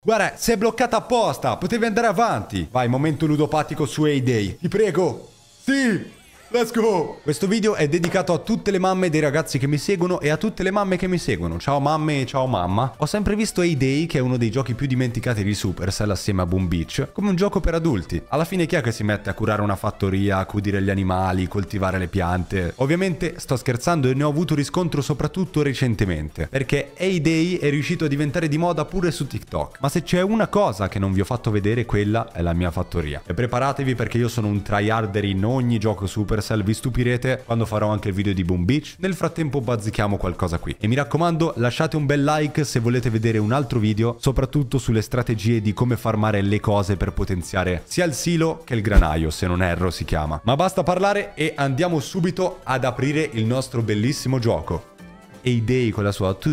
Guarda, sei è bloccata apposta, potevi andare avanti. Vai, momento ludopatico su A-Day. Ti prego. Sì, Let's go! Questo video è dedicato a tutte le mamme dei ragazzi che mi seguono e a tutte le mamme che mi seguono. Ciao mamme e ciao mamma. Ho sempre visto A Day, che è uno dei giochi più dimenticati di Supercell assieme a Boom Beach, come un gioco per adulti. Alla fine chi è che si mette a curare una fattoria, a cudire gli animali, coltivare le piante? Ovviamente sto scherzando e ne ho avuto riscontro soprattutto recentemente, perché A Day è riuscito a diventare di moda pure su TikTok. Ma se c'è una cosa che non vi ho fatto vedere, quella è la mia fattoria. E preparatevi perché io sono un tryharder in ogni gioco Super Universal vi stupirete quando farò anche il video di Boom Beach. Nel frattempo bazzichiamo qualcosa qui. E mi raccomando lasciate un bel like se volete vedere un altro video soprattutto sulle strategie di come farmare le cose per potenziare sia il silo che il granaio se non erro si chiama. Ma basta parlare e andiamo subito ad aprire il nostro bellissimo gioco. E i Day con la sua Beh,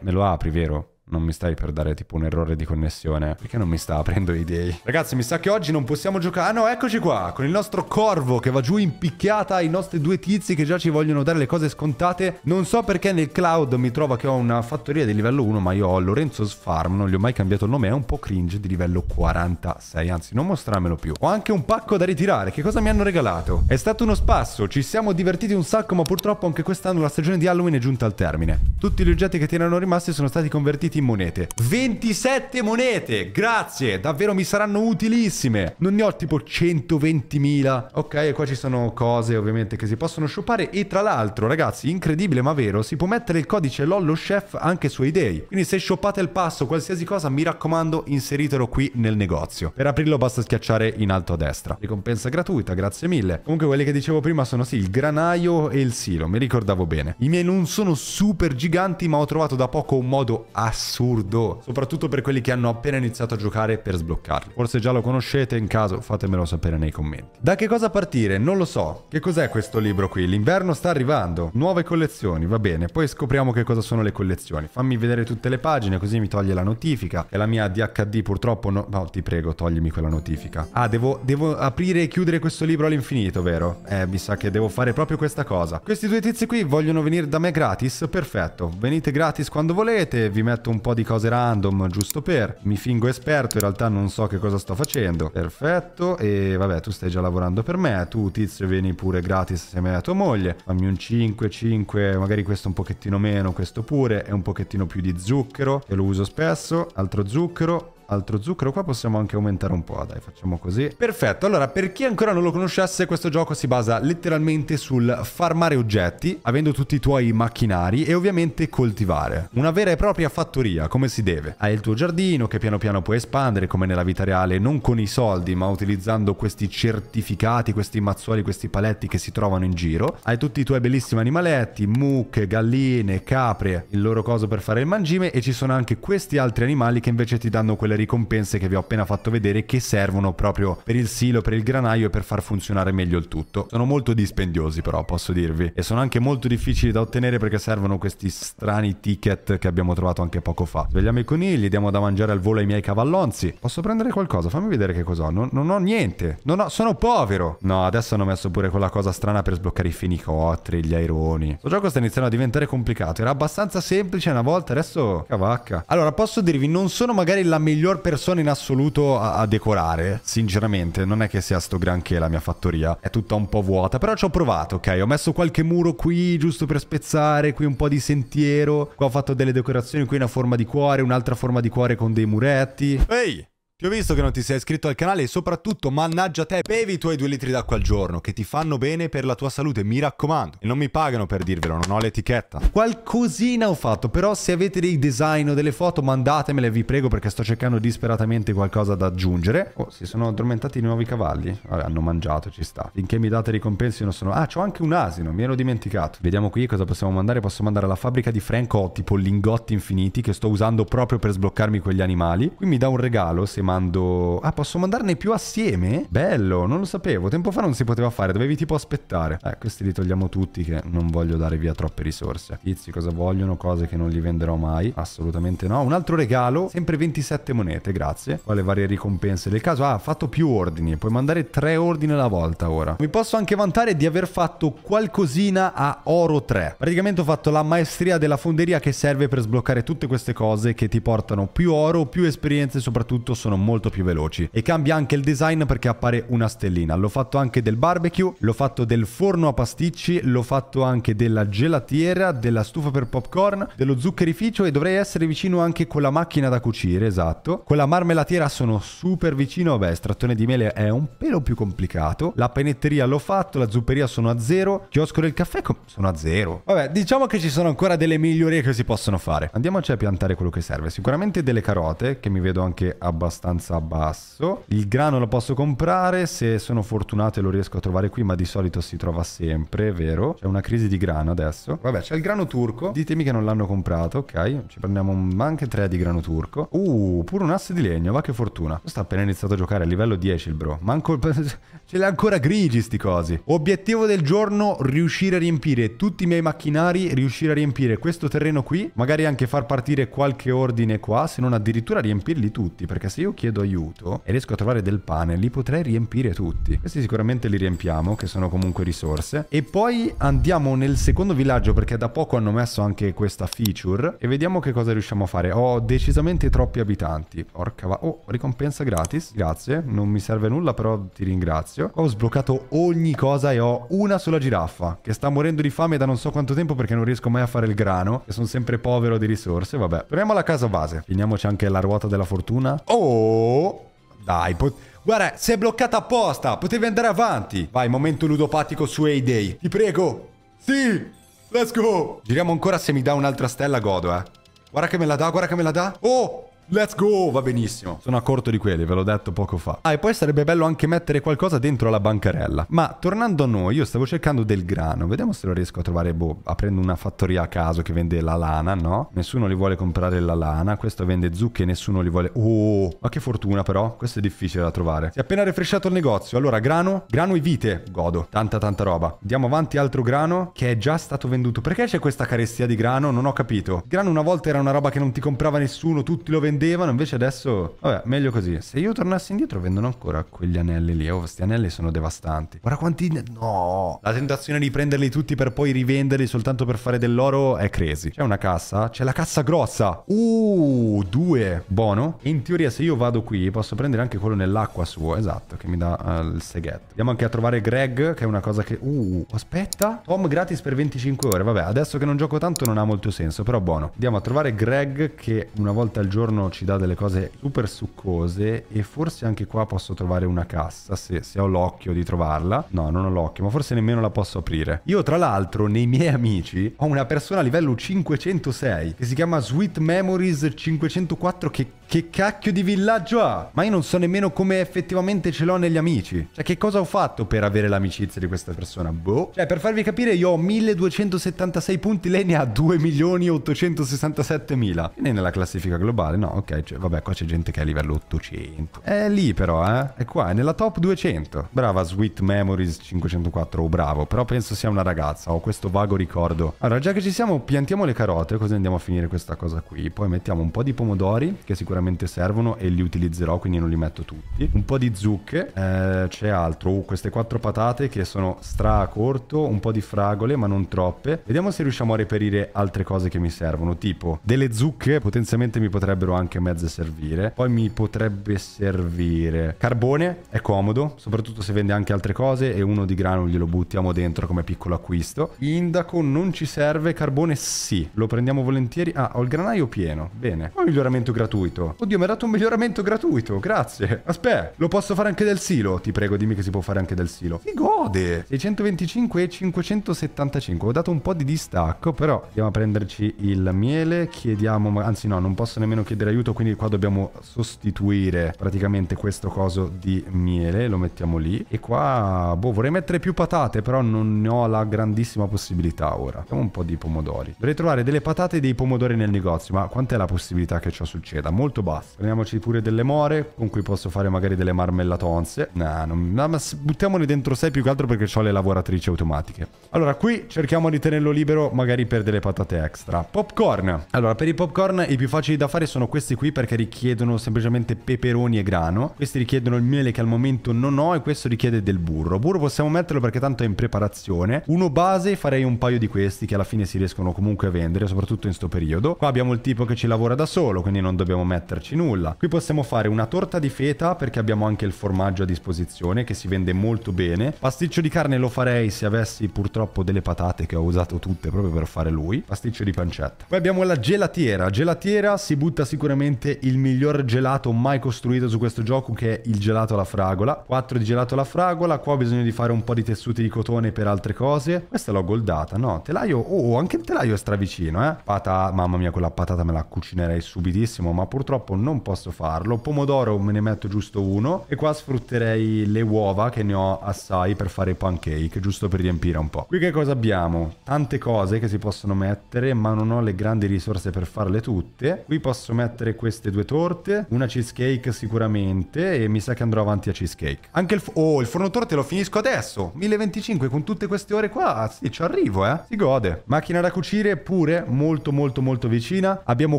me lo apri, vero? non mi stai per dare tipo un errore di connessione. Perché non mi sta aprendo i dei? Ragazzi, mi sa che oggi non possiamo giocare. Ah no, eccoci qua, con il nostro corvo che va giù in picchiata, i nostri due tizi che già ci vogliono dare le cose scontate. Non so perché nel cloud mi trova che ho una fattoria di livello 1, ma io ho Lorenzo's Farm, non gli ho mai cambiato il nome, è un po' cringe di livello 46, anzi non mostramelo più. Ho anche un pacco da ritirare, che cosa mi hanno regalato? È stato uno spasso, ci siamo divertiti un sacco, ma purtroppo anche quest'anno la stagione di Halloween è giunta al termine. Tutti gli oggetti che ti erano rimasti sono stati convertiti in 20 monete 27 monete Grazie Davvero mi saranno utilissime Non ne ho tipo 120.000 Ok qua ci sono cose ovviamente che si possono shoppare E tra l'altro ragazzi Incredibile ma vero Si può mettere il codice LOLOCHEF anche su eBay Quindi se shoppate il passo Qualsiasi cosa mi raccomando Inseritelo qui nel negozio Per aprirlo basta schiacciare in alto a destra Ricompensa gratuita Grazie mille Comunque quelli che dicevo prima sono sì Il granaio e il silo Mi ricordavo bene I miei non sono super giganti Ma ho trovato da poco un modo assolutamente assurdo, soprattutto per quelli che hanno appena iniziato a giocare per sbloccarli. Forse già lo conoscete, in caso fatemelo sapere nei commenti. Da che cosa partire? Non lo so. Che cos'è questo libro qui? L'inverno sta arrivando, nuove collezioni, va bene, poi scopriamo che cosa sono le collezioni. Fammi vedere tutte le pagine così mi toglie la notifica e la mia DHD purtroppo no... no ti prego, toglimi quella notifica. Ah, devo, devo aprire e chiudere questo libro all'infinito, vero? Eh, mi sa che devo fare proprio questa cosa. Questi due tizi qui vogliono venire da me gratis? Perfetto, venite gratis quando volete, vi metto un un po' di cose random giusto per. Mi fingo esperto, in realtà non so che cosa sto facendo. Perfetto, e vabbè, tu stai già lavorando per me. Tu, tizio, vieni pure gratis insieme a tua moglie. Fammi un 5, 5, magari questo un pochettino meno, questo pure. È un pochettino più di zucchero, che lo uso spesso. Altro zucchero, altro zucchero qua possiamo anche aumentare un po' ah, dai facciamo così perfetto allora per chi ancora non lo conoscesse questo gioco si basa letteralmente sul farmare oggetti avendo tutti i tuoi macchinari e ovviamente coltivare una vera e propria fattoria come si deve hai il tuo giardino che piano piano puoi espandere come nella vita reale non con i soldi ma utilizzando questi certificati questi mazzuoli questi paletti che si trovano in giro hai tutti i tuoi bellissimi animaletti mucche galline capre il loro coso per fare il mangime e ci sono anche questi altri animali che invece ti danno quelle ricompense che vi ho appena fatto vedere che servono proprio per il silo, per il granaio e per far funzionare meglio il tutto. Sono molto dispendiosi però, posso dirvi, e sono anche molto difficili da ottenere perché servono questi strani ticket che abbiamo trovato anche poco fa. Svegliamo i conigli, diamo da mangiare al volo ai miei cavallonzi. Posso prendere qualcosa? Fammi vedere che cos'ho. Non, non ho niente. Non ho, sono povero. No, adesso hanno messo pure quella cosa strana per sbloccare i fenicotteri, gli aironi. Questo gioco sta iniziando a diventare complicato. Era abbastanza semplice una volta, adesso cavacca. Allora, posso dirvi, non sono magari la migliore miglior persona in assoluto a, a, decorare, sinceramente. Non è che sia sto granché la mia fattoria. È tutta un po' vuota, però ci ho provato, ok? Ho messo qualche muro qui, giusto per spezzare, qui un po' di sentiero. Qua ho fatto delle decorazioni, qui una forma di cuore, un'altra forma di cuore con dei muretti. Ehi! Ti ho visto che non ti sei iscritto al canale e soprattutto, mannaggia te, bevi i tuoi due litri d'acqua al giorno, che ti fanno bene per la tua salute, mi raccomando. E non mi pagano per dirvelo, non ho l'etichetta. Qualcosina ho fatto, però se avete dei design o delle foto mandatemele, vi prego, perché sto cercando disperatamente qualcosa da aggiungere. Oh, si sono addormentati i nuovi cavalli. Vabbè, hanno mangiato, ci sta. Finché mi date ricompense non sono... Ah, c'ho anche un asino, mi ero dimenticato. Vediamo qui cosa possiamo mandare. Posso mandare alla fabbrica di Franco, tipo lingotti infiniti, che sto usando proprio per sbloccarmi quegli animali. Qui mi dà un regalo, se mando... Ah, posso mandarne più assieme? Bello, non lo sapevo. Tempo fa non si poteva fare, dovevi tipo aspettare. Eh, questi li togliamo tutti che non voglio dare via troppe risorse. Tizi, cosa vogliono? Cose che non li venderò mai. Assolutamente no. Un altro regalo, sempre 27 monete, grazie. Poi le varie ricompense del caso. Ah, fatto più ordini. Puoi mandare tre ordini alla volta ora. Mi posso anche vantare di aver fatto qualcosina a oro 3. Praticamente ho fatto la maestria della fonderia che serve per sbloccare tutte queste cose che ti portano più oro, più esperienze e soprattutto sono molto più veloci. E cambia anche il design perché appare una stellina. L'ho fatto anche del barbecue, l'ho fatto del forno a pasticci, l'ho fatto anche della gelatiera, della stufa per popcorn, dello zuccherificio e dovrei essere vicino anche con la macchina da cucire, esatto. Con la marmellatiera sono super vicino, beh, strattone di mele è un pelo più complicato. La panetteria l'ho fatto, la zupperia sono a zero, chiosco del caffè sono a zero. Vabbè, diciamo che ci sono ancora delle migliorie che si possono fare. Andiamoci a piantare quello che serve. Sicuramente delle carote, che mi vedo anche abbastanza abbastanza basso. Il grano lo posso comprare, se sono fortunato e lo riesco a trovare qui, ma di solito si trova sempre, vero? C'è una crisi di grano adesso. Vabbè, c'è il grano turco. Ditemi che non l'hanno comprato, ok? Ci prendiamo anche tre di grano turco. Uh, pure un asse di legno, va che fortuna. Sta appena iniziato a giocare a livello 10 il bro. Manco il... Ce li ancora grigi sti cosi. Obiettivo del giorno, riuscire a riempire tutti i miei macchinari, riuscire a riempire questo terreno qui, magari anche far partire qualche ordine qua, se non addirittura riempirli tutti, perché se io chiedo aiuto e riesco a trovare del pane, li potrei riempire tutti. Questi sicuramente li riempiamo, che sono comunque risorse. E poi andiamo nel secondo villaggio, perché da poco hanno messo anche questa feature, e vediamo che cosa riusciamo a fare. Ho decisamente troppi abitanti. Porca va... Oh, ricompensa gratis. Grazie, non mi serve nulla, però ti ringrazio spazio. ho sbloccato ogni cosa e ho una sola giraffa che sta morendo di fame da non so quanto tempo perché non riesco mai a fare il grano. E sono sempre povero di risorse. Vabbè, torniamo alla casa base. Finiamoci anche la ruota della fortuna. Oh! Dai, guarda, si è bloccata apposta. Potevi andare avanti. Vai, momento ludopatico su A-Day. Ti prego. Sì, let's go. Giriamo ancora se mi dà un'altra stella, godo, eh. Guarda che me la dà, guarda che me la dà. Oh, Let's go! Va benissimo. Sono a corto di quelli, ve l'ho detto poco fa. Ah, e poi sarebbe bello anche mettere qualcosa dentro la bancarella. Ma tornando a noi, io stavo cercando del grano. Vediamo se lo riesco a trovare, boh, aprendo una fattoria a caso che vende la lana, no? Nessuno li vuole comprare la lana. Questo vende zucche, nessuno li vuole... Oh, ma che fortuna però. Questo è difficile da trovare. Si è appena refresciato il negozio. Allora, grano, grano e vite. Godo. Tanta, tanta roba. Andiamo avanti, altro grano che è già stato venduto. Perché c'è questa carestia di grano? Non ho capito. grano una volta era una roba che non ti comprava nessuno, tutti lo vendevano vendevano, invece adesso... Vabbè, meglio così. Se io tornassi indietro vendono ancora quegli anelli lì. Oh, questi anelli sono devastanti. Guarda quanti... No! La tentazione di prenderli tutti per poi rivenderli soltanto per fare dell'oro è crazy. C'è una cassa? C'è la cassa grossa! Uh, due! Buono. In teoria se io vado qui posso prendere anche quello nell'acqua suo, esatto, che mi dà uh, il seghetto. Andiamo anche a trovare Greg, che è una cosa che... Uh, aspetta! Tom gratis per 25 ore. Vabbè, adesso che non gioco tanto non ha molto senso, però buono. Andiamo a trovare Greg, che una volta al giorno ci dà delle cose super succose e forse anche qua posso trovare una cassa se, se ho l'occhio di trovarla. No, non ho l'occhio, ma forse nemmeno la posso aprire. Io tra l'altro nei miei amici ho una persona a livello 506 che si chiama Sweet Memories 504 che che cacchio di villaggio ha? Ma io non so nemmeno come effettivamente ce l'ho negli amici. Cioè, che cosa ho fatto per avere l'amicizia di questa persona? Boh. Cioè, per farvi capire, io ho 1276 punti, lei ne ha 2 2.867.000. E nella classifica globale, no, ok, cioè, vabbè, qua c'è gente che è a livello 800. È lì però, eh? È qua, è nella top 200. Brava Sweet Memories 504, oh, bravo, però penso sia una ragazza, ho questo vago ricordo. Allora, già che ci siamo, piantiamo le carote, così andiamo a finire questa cosa qui. Poi mettiamo un po' di pomodori, che sicuramente servono e li utilizzerò, quindi non li metto tutti. Un po' di zucche, eh, c'è altro. Uh, queste quattro patate che sono stra corto, un po' di fragole, ma non troppe. Vediamo se riusciamo a reperire altre cose che mi servono, tipo delle zucche, potenzialmente mi potrebbero anche anche mezzo servire. Poi mi potrebbe servire carbone, è comodo, soprattutto se vende anche altre cose e uno di grano glielo buttiamo dentro come piccolo acquisto. Indaco non ci serve, carbone sì, lo prendiamo volentieri. Ah, ho il granaio pieno, bene. Ho un miglioramento gratuito. Oddio, mi ha dato un miglioramento gratuito, grazie. Aspetta, lo posso fare anche del silo? Ti prego, dimmi che si può fare anche del silo. Si gode! 625 e 575, ho dato un po' di distacco, però andiamo a prenderci il miele, chiediamo, anzi no, non posso nemmeno chiedere aiuto, quindi qua dobbiamo sostituire praticamente questo coso di miele, lo mettiamo lì. E qua, boh, vorrei mettere più patate, però non ne ho la grandissima possibilità ora. Mettiamo un po' di pomodori. Dovrei trovare delle patate e dei pomodori nel negozio, ma quant'è la possibilità che ciò succeda? Molto bassa. Prendiamoci pure delle more, con cui posso fare magari delle marmellatonze. Nah, non... nah ma buttiamoli dentro 6 più che altro perché ho le lavoratrici automatiche. Allora, qui cerchiamo di tenerlo libero, magari per delle patate extra. Popcorn. Allora, per i popcorn i più facili da fare sono questi questi qui perché richiedono semplicemente peperoni e grano. Questi richiedono il miele che al momento non ho e questo richiede del burro. Burro possiamo metterlo perché tanto è in preparazione. Uno base farei un paio di questi che alla fine si riescono comunque a vendere, soprattutto in sto periodo. Qua abbiamo il tipo che ci lavora da solo, quindi non dobbiamo metterci nulla. Qui possiamo fare una torta di feta perché abbiamo anche il formaggio a disposizione che si vende molto bene. Pasticcio di carne lo farei se avessi purtroppo delle patate che ho usato tutte proprio per fare lui. Pasticcio di pancetta. Poi abbiamo la gelatiera. Gelatiera si butta sicuramente sicuramente il miglior gelato mai costruito su questo gioco che è il gelato alla fragola. 4 di gelato alla fragola, qua ho bisogno di fare un po' di tessuti di cotone per altre cose. Questa l'ho goldata, no? Telaio, oh, oh, anche il telaio è stravicino, eh? Pata, mamma mia, quella patata me la cucinerei subitissimo, ma purtroppo non posso farlo. Pomodoro me ne metto giusto uno e qua sfrutterei le uova che ne ho assai per fare pancake, giusto per riempire un po'. Qui che cosa abbiamo? Tante cose che si possono mettere, ma non ho le grandi risorse per farle tutte. Qui posso mettere mettere queste due torte, una cheesecake sicuramente e mi sa che andrò avanti a cheesecake. Anche il, oh, il forno torte lo finisco adesso, 1025 con tutte queste ore qua, ah, sì ci arrivo eh, si gode. Macchina da cucire pure molto molto molto vicina, abbiamo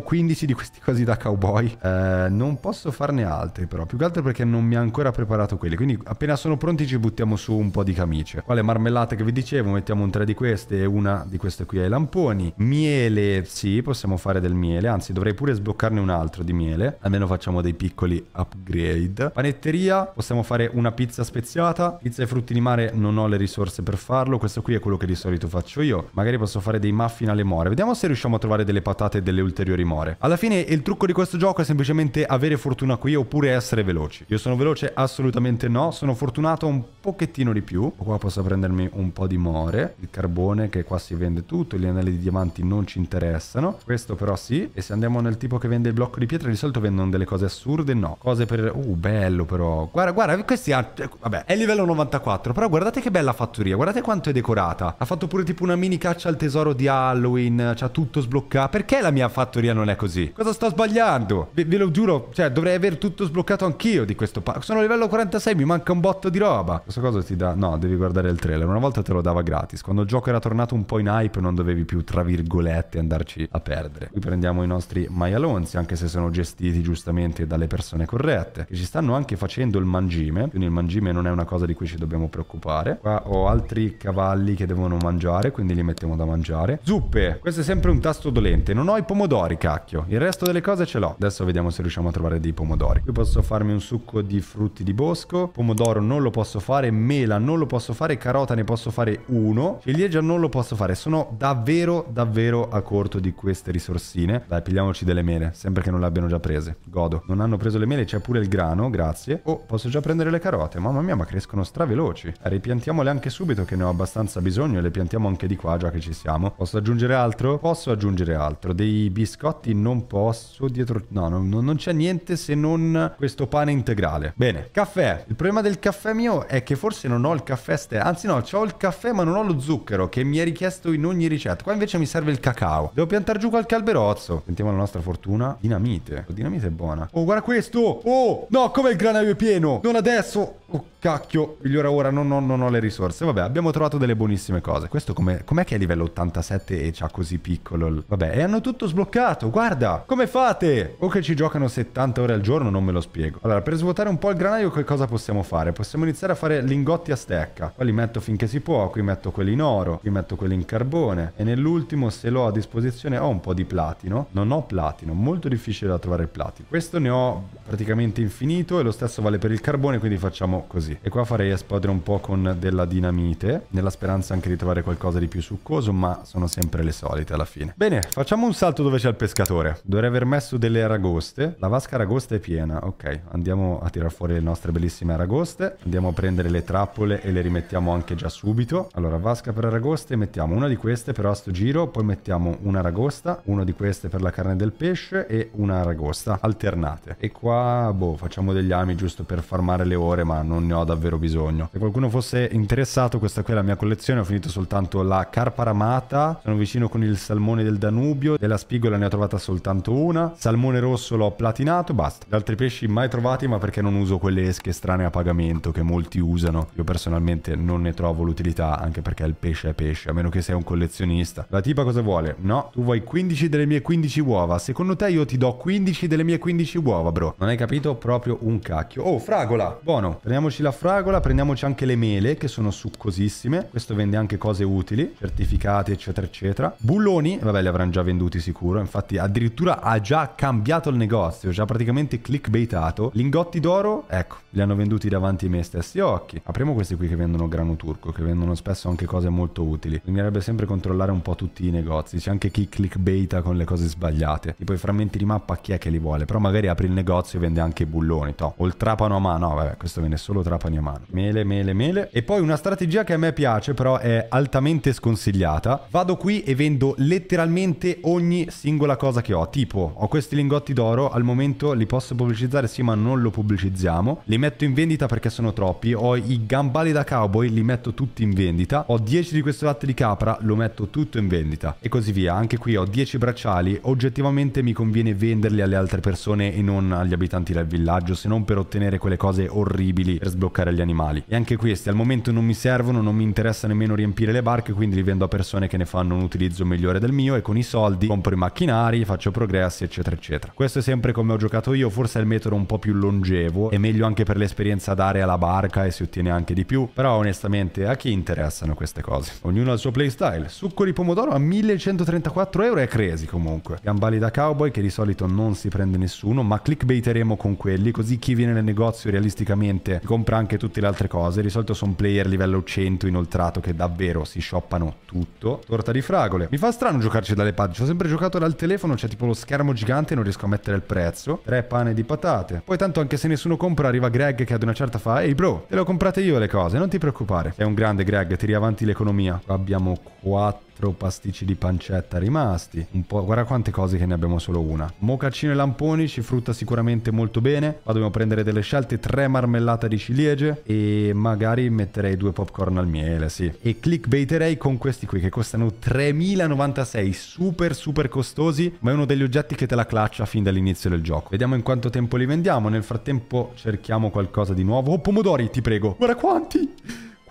15 di questi cosi da cowboy, eh, non posso farne altri però, più che altro perché non mi ha ancora preparato quelli, quindi appena sono pronti ci buttiamo su un po' di camicie. Quale marmellate che vi dicevo, mettiamo un tre di queste e una di queste qui ai lamponi. Miele, sì possiamo fare del miele, anzi dovrei pure sbloccarne una altro di miele, almeno facciamo dei piccoli upgrade. Panetteria, possiamo fare una pizza speziata, pizza e frutti di mare non ho le risorse per farlo, questo qui è quello che di solito faccio io, magari posso fare dei muffin alle more, vediamo se riusciamo a trovare delle patate e delle ulteriori more. Alla fine il trucco di questo gioco è semplicemente avere fortuna qui oppure essere veloci. Io sono veloce? Assolutamente no, sono fortunato un pochettino di più, qua posso prendermi un po' di more, il carbone che qua si vende tutto, gli anelli di diamanti non ci interessano, questo però sì, e se andiamo nel tipo che vende il blocco blocco di pietra di solito vendono delle cose assurde, no. Cose per... Uh, bello però. Guarda, guarda, questi... Eh, vabbè, è livello 94, però guardate che bella fattoria, guardate quanto è decorata. Ha fatto pure tipo una mini caccia al tesoro di Halloween, c'ha tutto sbloccato. Perché la mia fattoria non è così? Cosa sto sbagliando? Ve, ve lo giuro, cioè dovrei aver tutto sbloccato anch'io di questo pack. Sono livello 46, mi manca un botto di roba. Questa cosa ti dà... No, devi guardare il trailer. Una volta te lo dava gratis. Quando il gioco era tornato un po' in hype non dovevi più, tra virgolette, andarci a perdere. Qui prendiamo i nostri maialonzi, anche anche se sono gestiti giustamente dalle persone corrette, che ci stanno anche facendo il mangime, quindi il mangime non è una cosa di cui ci dobbiamo preoccupare. Qua ho altri cavalli che devono mangiare, quindi li mettiamo da mangiare. Zuppe, questo è sempre un tasto dolente, non ho i pomodori, cacchio. Il resto delle cose ce l'ho. Adesso vediamo se riusciamo a trovare dei pomodori. Qui posso farmi un succo di frutti di bosco, pomodoro non lo posso fare, mela non lo posso fare, carota ne posso fare uno, ciliegia non lo posso fare, sono davvero davvero a corto di queste risorsine. Dai, pigliamoci delle mele, sempre perché non le abbiano già prese. Godo. Non hanno preso le mele, c'è pure il grano, grazie. Oh, posso già prendere le carote. Mamma mia, ma crescono straveloci. ripiantiamole anche subito che ne ho abbastanza bisogno e le piantiamo anche di qua già che ci siamo. Posso aggiungere altro? Posso aggiungere altro. Dei biscotti non posso dietro... No, non, non c'è niente se non questo pane integrale. Bene. Caffè. Il problema del caffè mio è che forse non ho il caffè stesso. Anzi no, ho il caffè ma non ho lo zucchero che mi è richiesto in ogni ricetta. Qua invece mi serve il cacao. Devo piantare giù qualche alberozzo. Sentiamo la nostra fortuna. Dinamite. Dinamite è buona. Oh, guarda questo. Oh, no, come il granaio è pieno. Non adesso. Oh cacchio, migliora ora, non, non, non ho le risorse. Vabbè, abbiamo trovato delle buonissime cose. Questo com'è, com che è livello 87 e c'ha così piccolo? Vabbè, e hanno tutto sbloccato, guarda! Come fate? O che ci giocano 70 ore al giorno, non me lo spiego. Allora, per svuotare un po' il granaio, che cosa possiamo fare? Possiamo iniziare a fare lingotti a stecca. Qua li metto finché si può, qui metto quelli in oro, qui metto quelli in carbone. E nell'ultimo, se l'ho a disposizione, ho un po' di platino. Non ho platino, molto difficile da trovare il platino. Questo ne ho praticamente infinito e lo stesso vale per il carbone, quindi facciamo così. E qua farei esplodere un po' con della dinamite, nella speranza anche di trovare qualcosa di più succoso, ma sono sempre le solite alla fine. Bene, facciamo un salto dove c'è il pescatore. Dovrei aver messo delle aragoste. La vasca aragosta è piena, ok. Andiamo a tirar fuori le nostre bellissime aragoste. Andiamo a prendere le trappole e le rimettiamo anche già subito. Allora, vasca per aragoste, mettiamo una di queste però a sto giro, poi mettiamo una aragosta, una di queste per la carne del pesce e una aragosta, alternate. E qua, boh, facciamo degli ami giusto per farmare le ore, ma non non ne ho davvero bisogno. Se qualcuno fosse interessato, questa qui è la mia collezione, ho finito soltanto la carpa ramata, sono vicino con il salmone del Danubio, della spigola ne ho trovata soltanto una, salmone rosso l'ho platinato, basta. Gli altri pesci mai trovati, ma perché non uso quelle esche strane a pagamento che molti usano. Io personalmente non ne trovo l'utilità, anche perché il pesce è pesce, a meno che sei un collezionista. La tipa cosa vuole? No, tu vuoi 15 delle mie 15 uova, secondo te io ti do 15 delle mie 15 uova, bro. Non hai capito proprio un cacchio. Oh, fragola, buono, prendiamo prendiamoci la fragola, prendiamoci anche le mele che sono succosissime. Questo vende anche cose utili, certificati eccetera eccetera. Bulloni, vabbè li avranno già venduti sicuro, infatti addirittura ha già cambiato il negozio, già praticamente clickbaitato. Lingotti d'oro, ecco, li hanno venduti davanti ai miei stessi occhi. Apriamo questi qui che vendono grano turco, che vendono spesso anche cose molto utili. Bisognerebbe sempre controllare un po' tutti i negozi, c'è anche chi clickbaita con le cose sbagliate. Tipo i frammenti di mappa chi è che li vuole, però magari apri il negozio e vende anche i bulloni, to. O il trapano a mano, no, vabbè, questo viene solo Trapani a mano. Mele, mele, mele. E poi una strategia che a me piace, però è altamente sconsigliata. Vado qui e vendo letteralmente ogni singola cosa che ho. Tipo, ho questi lingotti d'oro, al momento li posso pubblicizzare, sì, ma non lo pubblicizziamo. Li metto in vendita perché sono troppi. Ho i gambali da cowboy, li metto tutti in vendita. Ho 10 di questo latte di capra, lo metto tutto in vendita. E così via. Anche qui ho 10 bracciali. Oggettivamente mi conviene venderli alle altre persone e non agli abitanti del villaggio, se non per ottenere quelle cose orribili soldi per sbloccare gli animali. E anche questi al momento non mi servono, non mi interessa nemmeno riempire le barche, quindi li vendo a persone che ne fanno un utilizzo migliore del mio e con i soldi compro i macchinari, faccio progressi, eccetera, eccetera. Questo è sempre come ho giocato io, forse è il metodo un po' più longevo, è meglio anche per l'esperienza dare alla barca e si ottiene anche di più, però onestamente a chi interessano queste cose? Ognuno ha il suo playstyle. Succo di pomodoro a 1134 euro è crazy comunque. Gambali da cowboy che di solito non si prende nessuno, ma clickbaiteremo con quelli, così chi viene nel negozio realisticamente compra anche tutte le altre cose. Di solito sono player livello 100 inoltrato che davvero si shoppano tutto. Torta di fragole. Mi fa strano giocarci dalle pad. Ci ho sempre giocato dal telefono, c'è tipo lo schermo gigante non riesco a mettere il prezzo. Tre pane di patate. Poi tanto anche se nessuno compra arriva Greg che ad una certa fa Ehi bro, te le ho comprate io le cose, non ti preoccupare. è un grande Greg, tiri avanti l'economia. Abbiamo 4 quattro pasticci di pancetta rimasti. Un po', guarda quante cose che ne abbiamo solo una. Mocaccino e lamponi ci frutta sicuramente molto bene. Qua dobbiamo prendere delle scelte, tre marmellate di ciliegie e magari metterei due popcorn al miele, sì. E clickbaiterei con questi qui che costano 3096, super super costosi, ma è uno degli oggetti che te la claccia fin dall'inizio del gioco. Vediamo in quanto tempo li vendiamo, nel frattempo cerchiamo qualcosa di nuovo. Oh, pomodori, ti prego. Guarda quanti!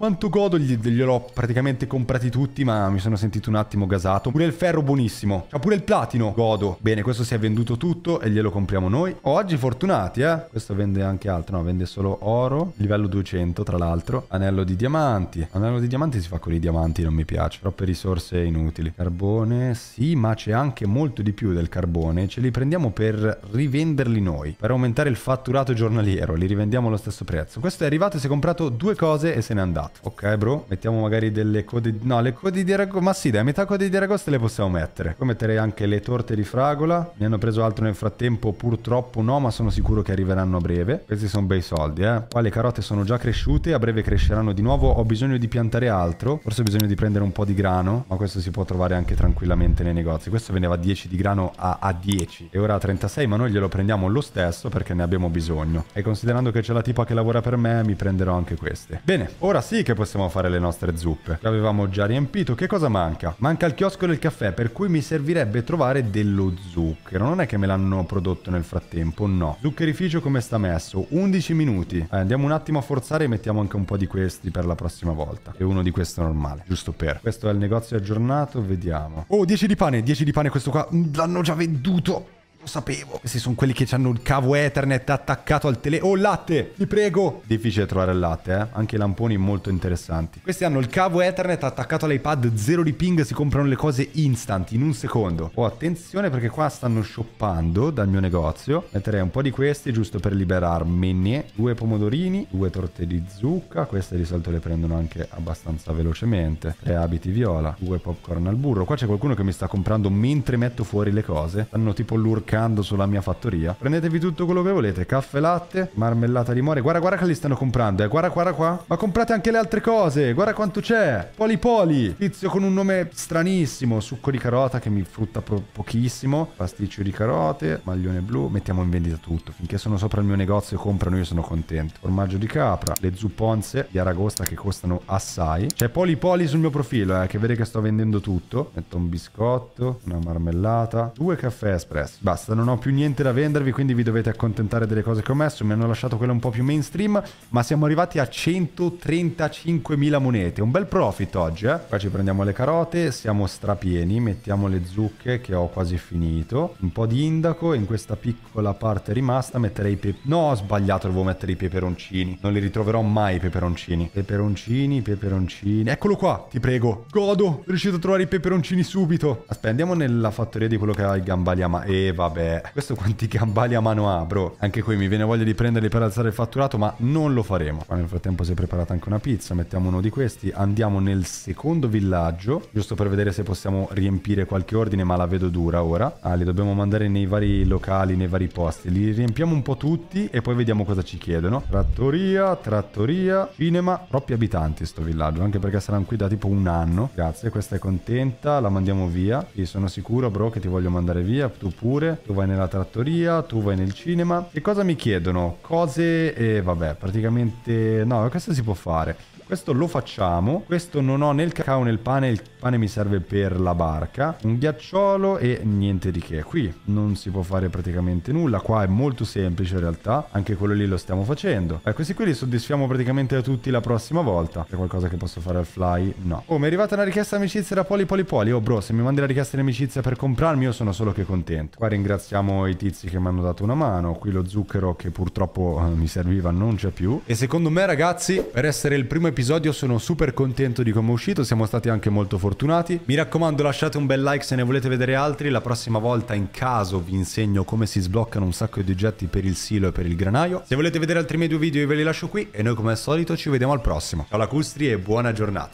Quanto godo gli, gliel'ho praticamente comprati tutti, ma mi sono sentito un attimo gasato. Pure il ferro buonissimo. C'ha pure il platino, godo. Bene, questo si è venduto tutto e glielo compriamo noi. Oggi fortunati, eh. Questo vende anche altro, no, vende solo oro. Livello 200, tra l'altro. Anello di diamanti. Anello di diamanti si fa con i diamanti, non mi piace. Troppe risorse inutili. Carbone, sì, ma c'è anche molto di più del carbone. Ce li prendiamo per rivenderli noi, per aumentare il fatturato giornaliero. Li rivendiamo allo stesso prezzo. Questo è arrivato e si è comprato due cose e se n'è andato fatto. Ok, bro. Mettiamo magari delle code... No, le code di aragosta... Ma sì, dai, metà code di aragosta le possiamo mettere. Poi metterei anche le torte di fragola. Ne hanno preso altro nel frattempo. Purtroppo no, ma sono sicuro che arriveranno a breve. Questi sono bei soldi, eh. Qua le carote sono già cresciute. A breve cresceranno di nuovo. Ho bisogno di piantare altro. Forse ho bisogno di prendere un po' di grano. Ma questo si può trovare anche tranquillamente nei negozi. Questo veniva 10 di grano a, a 10. E ora a 36, ma noi glielo prendiamo lo stesso perché ne abbiamo bisogno. E considerando che c'è la tipa che lavora per me, mi prenderò anche queste. Bene, ora sì, che possiamo fare le nostre zuppe. L'avevamo già riempito. Che cosa manca? Manca il chiosco del caffè, per cui mi servirebbe trovare dello zucchero. Non è che me l'hanno prodotto nel frattempo, no. Zuccherificio come sta messo? 11 minuti. Eh, andiamo un attimo a forzare e mettiamo anche un po' di questi per la prossima volta. E uno di questo normale, giusto per. Questo è il negozio aggiornato, vediamo. Oh, 10 di pane, 10 di pane questo qua. Mm, l'hanno già venduto. Lo sapevo. Questi sono quelli che hanno il cavo Ethernet attaccato al tele... Oh, latte! Ti prego! Difficile trovare il latte, eh? Anche i lamponi molto interessanti. Questi hanno il cavo Ethernet attaccato all'iPad, zero di ping, si comprano le cose instant, in un secondo. Oh, attenzione perché qua stanno shoppando dal mio negozio. Metterei un po' di questi giusto per liberarmene. Due pomodorini, due torte di zucca. Queste di solito le prendono anche abbastanza velocemente. Tre abiti viola, due popcorn al burro. Qua c'è qualcuno che mi sta comprando mentre metto fuori le cose. Hanno tipo lurk cliccando sulla mia fattoria. Prendetevi tutto quello che volete, caffè latte, marmellata di more. Guarda, guarda che li stanno comprando, eh. Guarda, guarda qua. Ma comprate anche le altre cose. Guarda quanto c'è. Poli Poli. Tizio con un nome stranissimo. Succo di carota che mi frutta po pochissimo. Pasticcio di carote, maglione blu. Mettiamo in vendita tutto. Finché sono sopra il mio negozio e comprano io sono contento. Formaggio di capra, le zupponze di Aragosta che costano assai. C'è Poli Poli sul mio profilo, eh, che vede che sto vendendo tutto. Metto un biscotto, una marmellata, due caffè espresso. Basta basta, non ho più niente da vendervi, quindi vi dovete accontentare delle cose che ho messo, mi hanno lasciato quella un po' più mainstream, ma siamo arrivati a 135.000 monete, un bel profit oggi, eh? Qua ci prendiamo le carote, siamo strapieni, mettiamo le zucche che ho quasi finito, un po' di indaco e in questa piccola parte rimasta metterei i pepe... No, ho sbagliato, devo mettere i peperoncini, non li ritroverò mai i peperoncini. Peperoncini, peperoncini, eccolo qua, ti prego, godo, riuscito a trovare i peperoncini subito. Aspetta, andiamo nella fattoria di quello che ha il gambaliama e eh, vabbè vabbè, questo quanti gambali a mano ha, bro. Anche qui mi viene voglia di prenderli per alzare il fatturato, ma non lo faremo. Ma nel frattempo si è preparata anche una pizza, mettiamo uno di questi. Andiamo nel secondo villaggio, giusto per vedere se possiamo riempire qualche ordine, ma la vedo dura ora. Ah, li dobbiamo mandare nei vari locali, nei vari posti. Li riempiamo un po' tutti e poi vediamo cosa ci chiedono. Trattoria, trattoria, cinema. Troppi abitanti sto villaggio, anche perché saranno qui da tipo un anno. Grazie, questa è contenta, la mandiamo via. Sì, sono sicuro, bro, che ti voglio mandare via, tu pure tu vai nella trattoria, tu vai nel cinema. Che cosa mi chiedono? Cose e vabbè, praticamente no, questo si può fare. Questo lo facciamo. Questo non ho né il cacao né il pane, il pane mi serve per la barca, un ghiacciolo e niente di che. Qui non si può fare praticamente nulla, qua è molto semplice in realtà, anche quello lì lo stiamo facendo. Eh, questi qui li soddisfiamo praticamente a tutti la prossima volta. C'è qualcosa che posso fare al fly? No. Oh, mi è arrivata una richiesta di amicizia da Poli Poli Poli. Oh bro, se mi mandi la richiesta di amicizia per comprarmi io sono solo che contento. Qua ringraziamo i tizi che mi hanno dato una mano, qui lo zucchero che purtroppo eh, mi serviva non c'è più. E secondo me ragazzi, per essere il primo episodio sono super contento di come è uscito, siamo stati anche molto fortunati fortunati. Mi raccomando lasciate un bel like se ne volete vedere altri, la prossima volta in caso vi insegno come si sbloccano un sacco di oggetti per il silo e per il granaio. Se volete vedere altri miei due video io ve li lascio qui e noi come al solito ci vediamo al prossimo. Ciao lacustri e buona giornata.